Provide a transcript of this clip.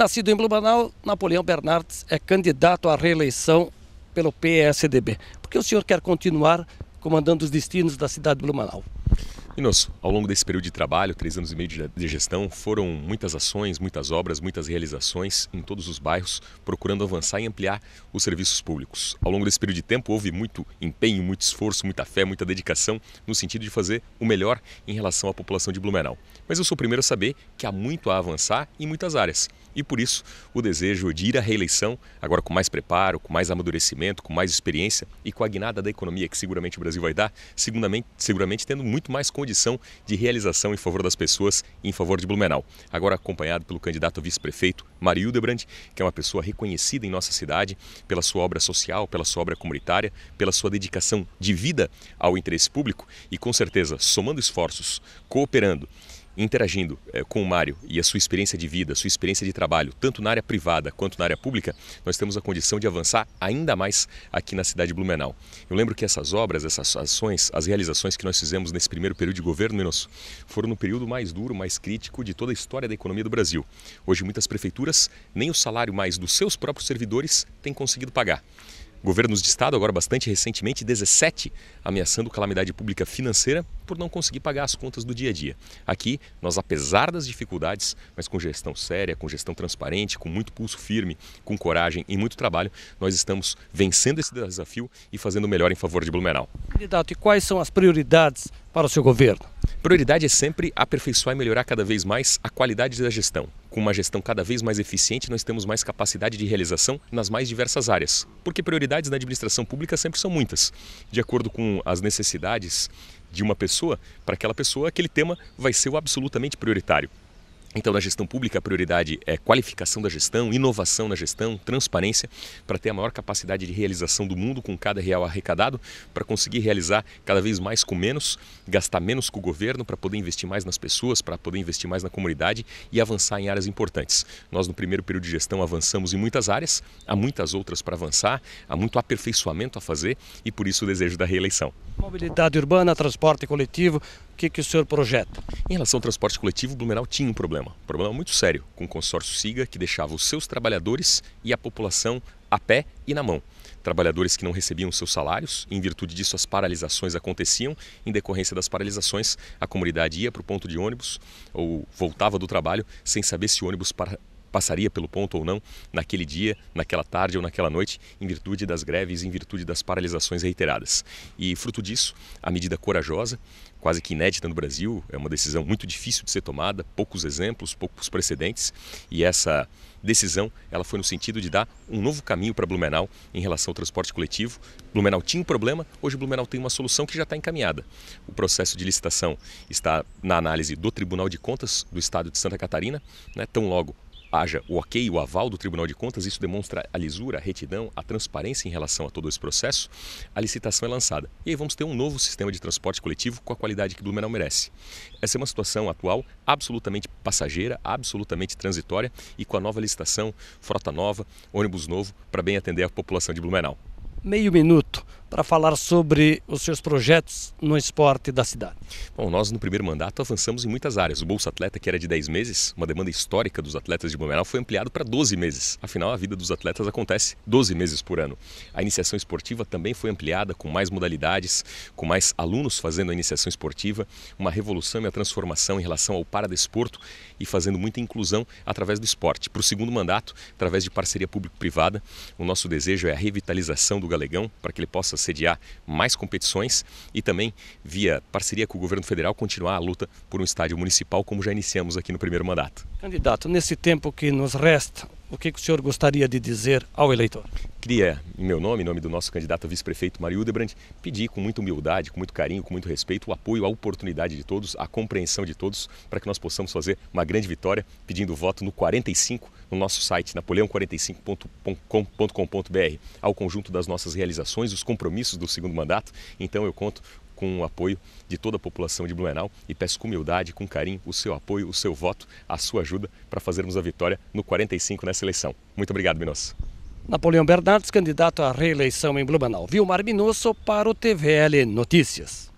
Nascido em Blumenau, Napoleão Bernardes é candidato à reeleição pelo PSDB. Por que o senhor quer continuar comandando os destinos da cidade de Blumenau? ao longo desse período de trabalho, três anos e meio de gestão, foram muitas ações, muitas obras, muitas realizações em todos os bairros, procurando avançar e ampliar os serviços públicos. Ao longo desse período de tempo, houve muito empenho, muito esforço, muita fé, muita dedicação, no sentido de fazer o melhor em relação à população de Blumenau. Mas eu sou o primeiro a saber que há muito a avançar em muitas áreas. E por isso, o desejo de ir à reeleição, agora com mais preparo, com mais amadurecimento, com mais experiência e com a guinada da economia que seguramente o Brasil vai dar, seguramente, seguramente tendo muito mais condições condição de realização em favor das pessoas e em favor de Blumenau. Agora acompanhado pelo candidato vice-prefeito, Mário Hildebrand, que é uma pessoa reconhecida em nossa cidade pela sua obra social, pela sua obra comunitária, pela sua dedicação de vida ao interesse público e com certeza somando esforços, cooperando interagindo é, com o Mário e a sua experiência de vida, a sua experiência de trabalho, tanto na área privada quanto na área pública, nós temos a condição de avançar ainda mais aqui na cidade de Blumenau. Eu lembro que essas obras, essas ações, as realizações que nós fizemos nesse primeiro período de governo nosso, foram no período mais duro, mais crítico de toda a história da economia do Brasil. Hoje muitas prefeituras nem o salário mais dos seus próprios servidores têm conseguido pagar governos de estado, agora bastante recentemente, 17 ameaçando calamidade pública financeira por não conseguir pagar as contas do dia a dia. Aqui, nós, apesar das dificuldades, mas com gestão séria, com gestão transparente, com muito pulso firme, com coragem e muito trabalho, nós estamos vencendo esse desafio e fazendo o melhor em favor de Blumenau. Candidato, e quais são as prioridades para o seu governo? Prioridade é sempre aperfeiçoar e melhorar cada vez mais a qualidade da gestão. Com uma gestão cada vez mais eficiente, nós temos mais capacidade de realização nas mais diversas áreas, porque prioridades na administração pública sempre são muitas. De acordo com as necessidades de uma pessoa, para aquela pessoa aquele tema vai ser o absolutamente prioritário. Então, na gestão pública, a prioridade é qualificação da gestão, inovação na gestão, transparência, para ter a maior capacidade de realização do mundo com cada real arrecadado, para conseguir realizar cada vez mais com menos, gastar menos com o governo, para poder investir mais nas pessoas, para poder investir mais na comunidade e avançar em áreas importantes. Nós, no primeiro período de gestão, avançamos em muitas áreas, há muitas outras para avançar, há muito aperfeiçoamento a fazer e por isso o desejo da reeleição. Mobilidade urbana, transporte coletivo, que, que o senhor projeta? Em relação ao transporte coletivo, o Blumenau tinha um problema, um problema muito sério, com o consórcio SIGA que deixava os seus trabalhadores e a população a pé e na mão. Trabalhadores que não recebiam seus salários, em virtude disso as paralisações aconteciam. Em decorrência das paralisações, a comunidade ia para o ponto de ônibus ou voltava do trabalho sem saber se o ônibus passaria pelo ponto ou não naquele dia, naquela tarde ou naquela noite, em virtude das greves, em virtude das paralisações reiteradas. E fruto disso, a medida corajosa, quase que inédita no Brasil, é uma decisão muito difícil de ser tomada, poucos exemplos, poucos precedentes, e essa decisão ela foi no sentido de dar um novo caminho para Blumenau em relação ao transporte coletivo. Blumenau tinha um problema, hoje Blumenau tem uma solução que já está encaminhada. O processo de licitação está na análise do Tribunal de Contas do Estado de Santa Catarina, né? tão logo haja o ok e o aval do Tribunal de Contas, isso demonstra a lisura, a retidão, a transparência em relação a todo esse processo, a licitação é lançada. E aí vamos ter um novo sistema de transporte coletivo com a qualidade que Blumenau merece. Essa é uma situação atual absolutamente passageira, absolutamente transitória e com a nova licitação, frota nova, ônibus novo, para bem atender a população de Blumenau meio minuto para falar sobre os seus projetos no esporte da cidade. Bom, nós no primeiro mandato avançamos em muitas áreas. O Bolsa Atleta, que era de 10 meses, uma demanda histórica dos atletas de Blumenau, foi ampliado para 12 meses. Afinal, a vida dos atletas acontece 12 meses por ano. A iniciação esportiva também foi ampliada com mais modalidades, com mais alunos fazendo a iniciação esportiva, uma revolução e a transformação em relação ao paradesporto e fazendo muita inclusão através do esporte. Para o segundo mandato, através de parceria público-privada, o nosso desejo é a revitalização do Galegão para que ele possa sediar mais competições e também, via parceria com o governo federal, continuar a luta por um estádio municipal, como já iniciamos aqui no primeiro mandato. Candidato, nesse tempo que nos resta, o que, que o senhor gostaria de dizer ao eleitor? Queria, em meu nome, em nome do nosso candidato a vice-prefeito Mário Hildebrand, pedir com muita humildade, com muito carinho, com muito respeito, o apoio, a oportunidade de todos, a compreensão de todos, para que nós possamos fazer uma grande vitória, pedindo voto no 45, no nosso site, napoleão45.com.br, ao conjunto das nossas realizações, os compromissos do segundo mandato. Então eu conto com o apoio de toda a população de Blumenau e peço com humildade, com carinho, o seu apoio, o seu voto, a sua ajuda para fazermos a vitória no 45 nessa eleição. Muito obrigado, Minosso. Napoleão Bernardes, candidato à reeleição em Blumenau. Vilmar Minosso para o TVL Notícias.